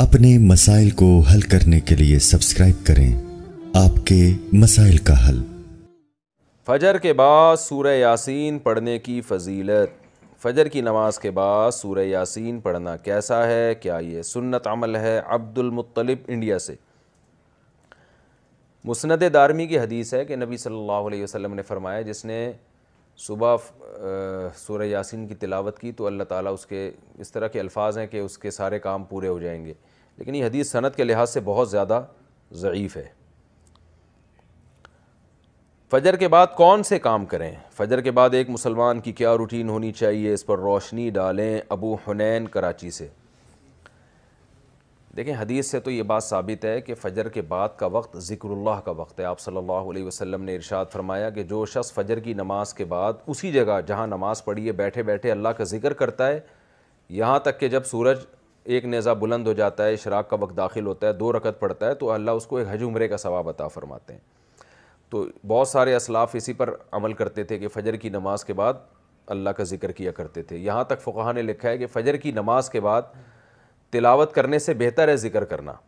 अपने मसाइल को हल करने के लिए सब्सक्राइब करें आपके मसाइल का हल फजर के बाद सूर्य यासीन पढ़ने की फजीलत फजर की नमाज के बाद सूर्य यासीन पढ़ना कैसा है क्या ये सुन्नत अमल है अब्दुल मुत्तलिब इंडिया से मुसनद दारमी की हदीस है कि नबी सल्लल्लाहु अलैहि वसल्लम ने फरमाया जिसने सुबह सूर यासिन की तिलावत की तो अल्लाह ताला उसके इस तरह के अल्फाज हैं कि उसके सारे काम पूरे हो जाएंगे लेकिन ये हदीस सनत के लिहाज से बहुत ज़्यादा ज़यीफ़ है फ़जर के बाद कौन से काम करें फ़जर के बाद एक मुसलमान की क्या रूटीन होनी चाहिए इस पर रोशनी डालें अबू हुनैन कराची से देखें हदीस से तो ये बात साबित है कि फ़जर के बाद का वक्त ज़िक्रल्ला का वक्त है आप सल्लल्लाहु अलैहि वसल्लम ने इरशाद फरमाया कि जो शख्स फ़जर की नमाज़ के बाद उसी जगह जहाँ नमाज़ पढ़ी है बैठे बैठे अल्लाह का जिक्र करता है यहाँ तक कि जब सूरज एक नेज़ा बुलंद हो जाता है शराक का वक्त दाखिल होता है दो रकत पड़ता है तो अल्लाह उसको एक हज उम्रे का सवाब अता फ़रमाते हैं तो बहुत सारे असलाफ़ इसी पर अमल करते थे कि फ़जर की नमाज़ के बाद अल्लाह का जिक्र किया करते थे यहाँ तक फ़ुकाहा ने लिखा है कि फ़जर की नमाज़ के बाद तिलावत करने से बेहतर है ज़िक्र करना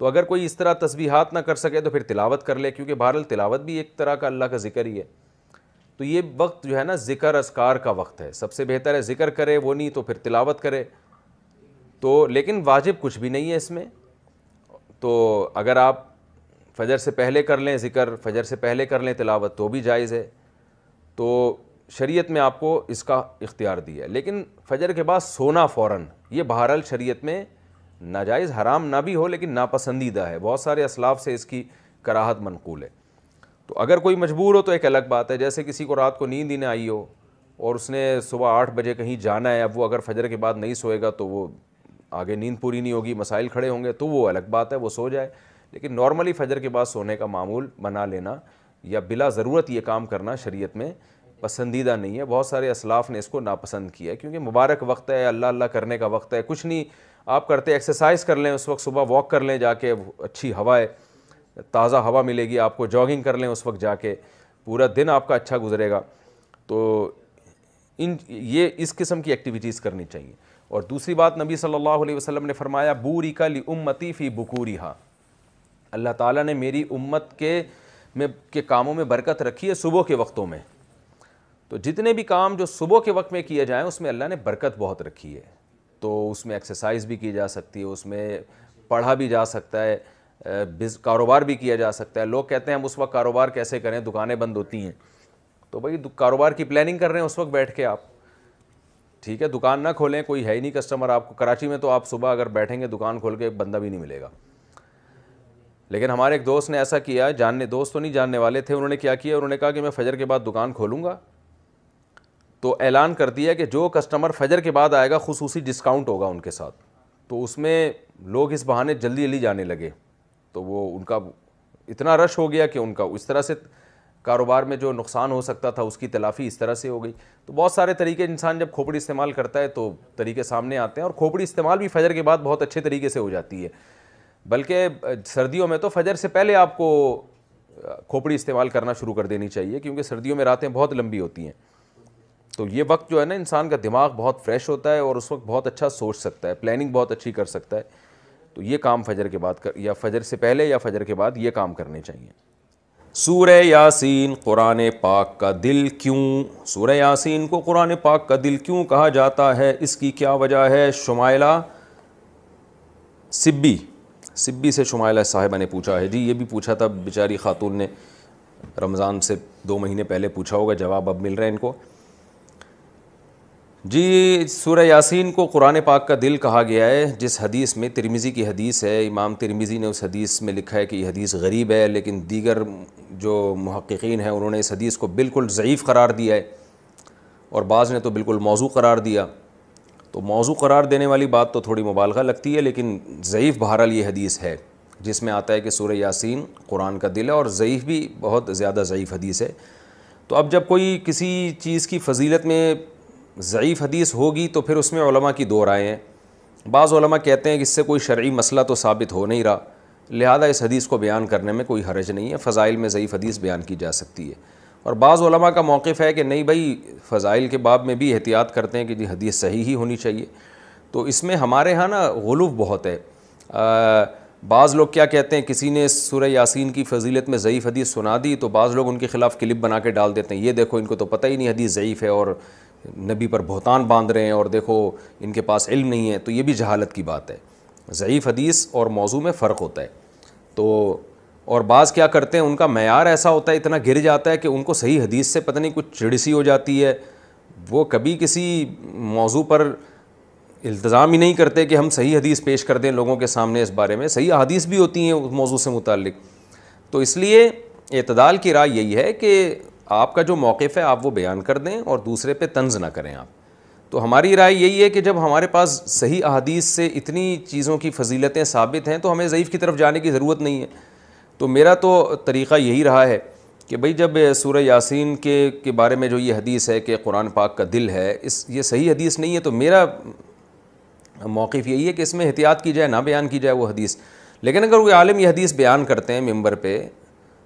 तो अगर कोई इस तरह तस्बीहात ना कर सके तो फिर तिलावत कर ले क्योंकि बहरल तिलावत भी एक तरह का अल्लाह का जिक्र ही है तो ये वक्त जो है ना ज़िक्र असकार का वक्त है सबसे बेहतर है ज़िक्र करे वो नहीं तो फिर तिलावत करे तो लेकिन वाजिब कुछ भी नहीं है इसमें तो अगर आप फजर से पहले कर लें ज़िक्र फजर से पहले कर लें तिलावत तो भी जायज़ है तो शरीयत में आपको इसका इख्तियार दिया है लेकिन फजर के बाद सोना फ़ौरन ये बहरहाल शरीयत में नाजायज़ हराम ना भी हो लेकिन नापसंदीदा है बहुत सारे असलाफ से इसकी कराहत मनकूल है तो अगर कोई मजबूर हो तो एक अलग बात है जैसे किसी को रात को नींद ही ना आई हो और उसने सुबह आठ बजे कहीं जाना है अब वो अगर फजर के बाद नहीं सोएगा तो वो आगे नींद पूरी नहीं होगी मसाइल खड़े होंगे तो वो अलग बात है वो सो जाए लेकिन नॉर्मली फजर के बाद सोने का मामूल बना लेना या बिला ज़रूरत ये काम करना शरीयत में पसंदीदा नहीं है बहुत सारे असलाफ ने इसको नापसंद किया है क्योंकि मुबारक वक्त है अल्लाह अल्लाह करने का वक्त है कुछ नहीं आप करते एक्सरसाइज कर लें उस वक्त सुबह वॉक कर लें जाके अच्छी हवा है ताज़ा हवा मिलेगी आपको जॉगिंग कर लें उस वक्त जाके पूरा दिन आपका अच्छा गुजरेगा तो इन ये इस किस्म की एक्टिविटीज़ करनी चाहिए और दूसरी बात नबी सल्लल्लाहु अलैहि वसल्लम ने फरमाया बूरी का ली उम्मती फ़ी बकूरी हा अल्लाह ताला ने मेरी उम्मत के में के कामों में बरकत रखी है सुबह के वक्तों में तो जितने भी काम जो सुबह के वक्त में किए जाएँ उसमें अल्लाह ने बरकत बहुत रखी है तो उसमें एक्सरसाइज भी की जा सकती है उसमें पढ़ा भी जा सकता है बिज कारोबार भी किया जा सकता है लोग कहते हैं हम उस वक्त कारोबार कैसे करें दुकानें बंद होती हैं तो भाई कारोबार की प्लानिंग कर रहे हैं उस वक्त बैठ के आप ठीक है दुकान ना खोलें कोई है ही नहीं कस्टमर आपको कराची में तो आप सुबह अगर बैठेंगे दुकान खोल के एक बंदा भी नहीं मिलेगा लेकिन हमारे एक दोस्त ने ऐसा किया जानने दोस्त तो नहीं जानने वाले थे उन्होंने क्या किया उन्होंने कहा कि मैं फजर के बाद दुकान खोलूँगा तो ऐलान कर दिया कि जो कस्टमर फजर के बाद आएगा खसूसी डिस्काउंट होगा उनके साथ तो उसमें लोग इस बहाने जल्दी जल्दी जाने लगे तो वो उनका इतना रश हो गया कि उनका उस तरह से कारोबार में जो नुकसान हो सकता था उसकी तलाफ़ी इस तरह से हो गई तो बहुत सारे तरीके इंसान जब खोपड़ी इस्तेमाल करता है तो तरीके सामने आते हैं और खोपड़ी इस्तेमाल भी फजर के बाद बहुत अच्छे तरीके से हो जाती है बल्कि सर्दियों में तो फजर से पहले आपको खोपड़ी इस्तेमाल करना शुरू कर देनी चाहिए क्योंकि सर्दियों में रातें बहुत लंबी होती हैं तो ये वक्त जो है ना इंसान का दिमाग बहुत फ्रेश होता है और उस वक्त बहुत अच्छा सोच सकता है प्लानिंग बहुत अच्छी कर सकता है तो ये काम फजर के बाद कर या फजर से पहले या फजर के बाद ये काम करने चाहिए सूर यासीन कुरान पाक का दिल क्यों सूर यासीन को कुरान पाक का दिल क्यों कहा जाता है इसकी क्या वजह है शुमाइला सिब्बी सिब्बी से शुमाइला साहिबा ने पूछा है जी ये भी पूछा था बेचारी खातून ने रमज़ान से दो महीने पहले पूछा होगा जवाब अब मिल रहा है इनको जी सूर यासिन को कुरान पाक का दिल कहा गया है जिस हदीस में तिरमिज़ी की हदीस है इमाम तिरमिज़ी ने उस हदीस में लिखा है कि यह हदीस गरीब है लेकिन दीगर जो महक्कीन हैं उन्होंने इस हदीस को बिल्कुल ज़यीफ़ करार दिया है और बाज़ ने तो बिल्कुल मौजू करार दिया तो मौजू करार देने वाली बात तो थोड़ी मुबालगा लगती है लेकिन ज़यीफ़ बहरहाल ये हदीस है जिसमें आता है कि सूर यासिन कुरान का दिल है और ज़यीफ़ भी बहुत ज़्यादा ज़यीफ़ हदीस है तो अब जब कोई किसी चीज़ की फजीलत में ज़यीफ़ हदीस होगी तो फिर उसमें उलमा की दो राय हैं बाज़ कहते हैं कि इससे कोई शर्य मसला तो साबित हो नहीं रहा लिहाजा इस हदीस को बयान करने में कोई हरज नहीं है फ़ज़ाइल में ज़यीफ़ हदीस बयान की जा सकती है और बाज़ का मौक़ है कि नहीं भाई फ़ज़ाइल के बाद में भी एहतियात करते हैं कि जी हदीस सही ही होनी चाहिए तो इसमें हमारे यहाँ ना गलूफ बहुत है बाज़ लोग क्या कहते हैं किसी ने सुर यासिन की फजीलत में ज़यीफ़ हदीस सुना दी तो बाज़ लोग उनके ख़िलाफ़ क्लिप बना के डाल देते हैं ये देखो इनको तो पता ही नहीं हदीस ज़यीफ़ है और नबी पर बहुतान बांध रहे हैं और देखो इनके पास इल्म नहीं है तो ये भी जहालत की बात है ज़यीफ़ हदीस और मौजू में फ़र्क होता है तो और बाज़ क्या करते हैं उनका मैार ऐसा होता है इतना गिर जाता है कि उनको सही हदीस से पता नहीं कुछ चिड़सी हो जाती है वो कभी किसी मौजू पर इल्तज़ाम ही नहीं करते कि हम सही हदीस पेश कर दें लोगों के सामने इस बारे में सही हदीस भी होती हैं उस मौजू से मुतल तो इसलिए अतदाल की राय यही है कि आपका जो मौक़ है आप वो बयान कर दें और दूसरे पे तंज ना करें आप तो हमारी राय यही है कि जब हमारे पास सही अदीस से इतनी चीज़ों की फजीलतें साबित हैं तो हमें ज़यीफ़ की तरफ जाने की ज़रूरत नहीं है तो मेरा तो तरीक़ा यही रहा है कि भाई जब सूर्य यासीन के के बारे में जो ये हदीस है कि कुरान पाक का दिल है इस ये सही हदीस नहीं है तो मेरा मौक़ यही है कि इसमें एहतियात की जाए ना बयान की जाए वो हदीस लेकिन अगर वो आलम यह हदीस बयान करते हैं मंबर पे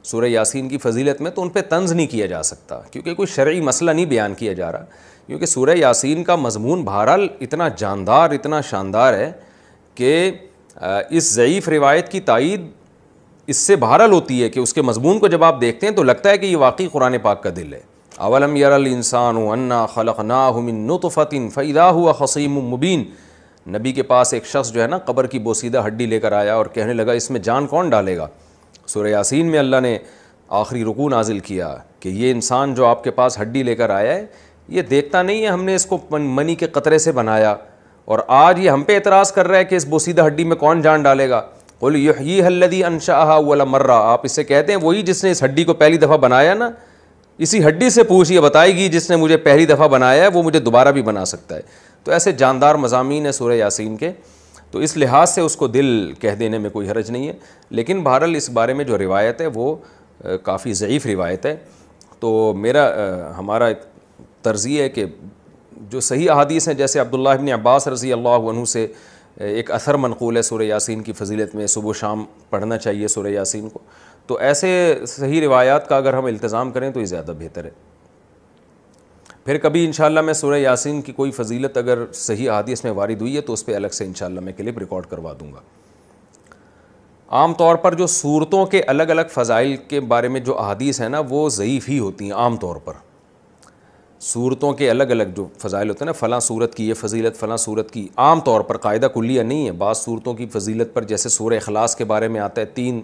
सूर्य यासिन की फजीलत में तो उन पर तंज नहीं किया जा सकता क्योंकि कोई शर्यी मसला नहीं बयान किया जा रहा क्योंकि सूर्य यासीन का मजमून बहरहाल इतना जानदार इतना शानदार है कि इस ज़यीफ़ रिवायत की तइद इससे बहरहाल होती है कि उसके मजमून को जब आप देखते हैं तो लगता है कि ये वाकई कुरान पाक का दिल है अवलम यरल इंसान अन्ना खलक ना हमतफ़तिन फ़ैदा हुआ हसीम मुबीन नबी के पास एक शख्स जो है ना कबर की बोसीदा हड्डी लेकर आया और कहने लगा इसमें जान कौन डालेगा सुर यासिन में अल्लाह ने आखिरी रुकू नाजिल किया कि ये इंसान जो आपके पास हड्डी लेकर आया है ये देखता नहीं है हमने इसको मनी के कतरे से बनाया और आज ये हम पे एतराज़ कर रहा है कि इस बोसीदा हड्डी में कौन जान डालेगा कुल यही हल्लदी अनशाह वाला मर्रा आप इसे कहते हैं वही जिसने इस हड्डी को पहली दफ़ा बनाया ना इसी हड्डी से पूछिए बताएगी जिसने मुझे पहली दफ़ा बनाया है वो मुझे दोबारा भी बना सकता है तो ऐसे जानदार मजामी है सूर्य यासीन के तो इस लिहाज से उसको दिल कह देने में कोई हरज नहीं है लेकिन बहरल इस बारे में जो रिवायत है वो काफ़ी ज़यीफ़ रिवायत है तो मेरा हमारा एक तर्जी है कि जो सही अहादीस हैं जैसे अब्दुल्ला इबन अब्बास रज़ी अल्लाह से एक असर मनकूल है सूर्य यासिन की फजीलत में सुबह शाम पढ़ना चाहिए सूर्य यासिन को तो ऐसे सही रिवायात का अगर हम इल्तज़ाम करें तो ये ज़्यादा बेहतर है फिर कभी इन मैं सूर्य यासीन की कोई फजीलत अगर सही अहादीस में वारिद हुई है तो उस पर अलग से इन मैं क्लिप रिकॉर्ड करवा दूँगा आम तौर पर जो सूरतों के अलग अलग फ़ज़ाइल के बारे में जो अदीस हैं ना वो ज़यीफ़ ही होती हैं आम तौर पर सूरतों के अलग अलग जो फ़ज़ाइल होते हैं ना फ़लाँ सूरत की ये फजीलत फ़लाँ सूरत की आम तौर पर कायदा कुलिया नहीं है बाद सूरतों की फजीलत पर जैसे सूर अखलास के बारे में आता है तीन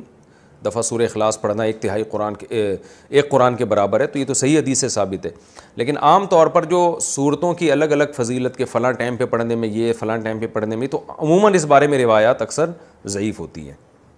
दफ़ा सूर अखलास पढ़ना एक तिहाई कुरान के एक कुरान के बराबर है तो ये तो सही हदीस से साबित है लेकिन आम तौर पर जो सूरतों की अलग अलग फजीलत के फ़लाँ टाइम पर पढ़ने में ये फ़लाँ टाइम पर पढ़ने में तो अमूमन इस बारे में रिवायात अक्सर ज़यीफ़ होती है